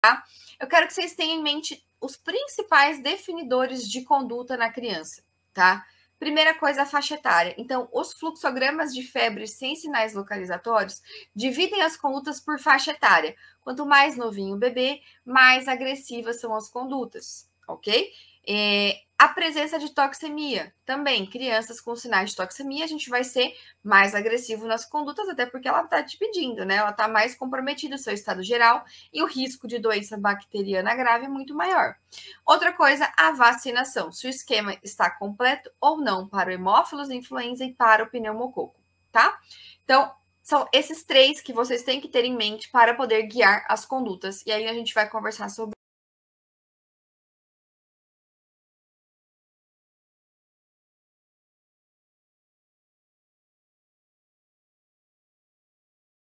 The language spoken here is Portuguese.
Tá? Eu quero que vocês tenham em mente os principais definidores de conduta na criança, tá? Primeira coisa, a faixa etária. Então, os fluxogramas de febre sem sinais localizatórios dividem as condutas por faixa etária. Quanto mais novinho o bebê, mais agressivas são as condutas, ok? É, a presença de toxemia também. Crianças com sinais de toxemia, a gente vai ser mais agressivo nas condutas, até porque ela está te pedindo, né? Ela está mais comprometida o seu estado geral e o risco de doença bacteriana grave é muito maior. Outra coisa, a vacinação. Se o esquema está completo ou não para o hemófilos, influenza e para o pneumococo, tá? Então, são esses três que vocês têm que ter em mente para poder guiar as condutas. E aí a gente vai conversar sobre